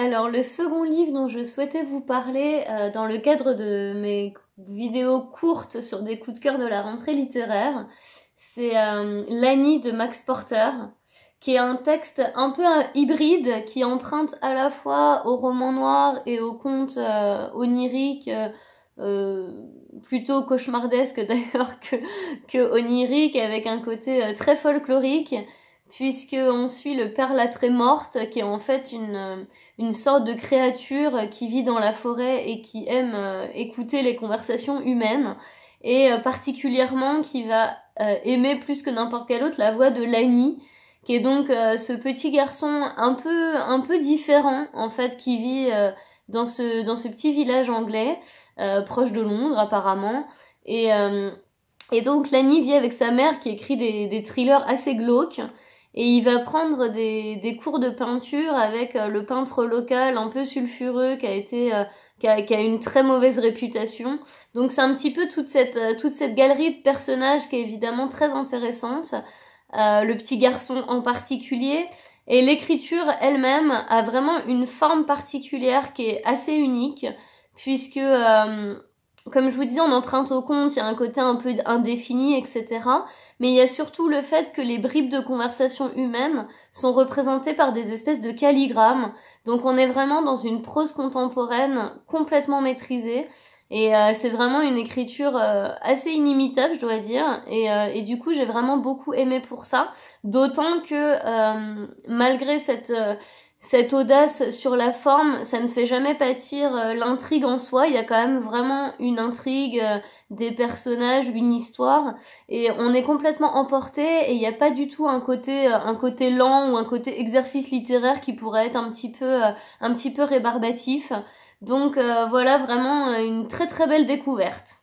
Alors le second livre dont je souhaitais vous parler euh, dans le cadre de mes vidéos courtes sur des coups de cœur de la rentrée littéraire, c'est euh, L'Annie de Max Porter, qui est un texte un peu euh, hybride qui emprunte à la fois au roman noir et au conte euh, onirique. plutôt cauchemardesque d'ailleurs que, que onirique avec un côté très folklorique puisqu'on suit le père la très morte, qui est en fait une, euh, une sorte de créature qui vit dans la forêt et qui aime euh, écouter les conversations humaines, et euh, particulièrement qui va aimer plus que n'importe quel autre la voix de Lani, qui est donc ce petit garçon un peu, un peu différent, en fait, qui vit dans, ce, dans ce petit village anglais, proche de Londres apparemment, et... et donc Lani vit avec sa mère qui écrit des, des thrillers assez glauques et il va prendre des, des cours de peinture avec euh, le peintre local un peu sulfureux qui a été euh, qui a, une très mauvaise réputation. Donc c'est un petit peu toute cette, euh, toute cette galerie de personnages qui est évidemment très intéressante, le petit garçon en particulier. Et l'écriture elle-même a vraiment une forme particulière qui est assez unique, puisque comme je vous disais, on emprunte au compte, il y a un côté un peu indéfini, etc. Mais il y a surtout le fait que les bribes de conversation humaine sont représentées par des espèces de calligrammes. Donc on est vraiment dans une prose contemporaine complètement maîtrisée. Et euh, c'est vraiment une écriture euh, assez inimitable, je dois dire. Euh, et du coup, j'ai vraiment beaucoup aimé pour ça. D'autant que malgré cette cette audace sur la forme, ça ne fait jamais pâtir euh, l'intrigue en soi. Il y a quand même vraiment une intrigue, euh, des personnages, une histoire, et on est complètement emporté. Et il n'y a pas du tout un côté, euh, un côté lent ou un côté exercice littéraire qui pourrait être un petit peu, un petit peu rébarbatif. Donc voilà vraiment une très très belle découverte.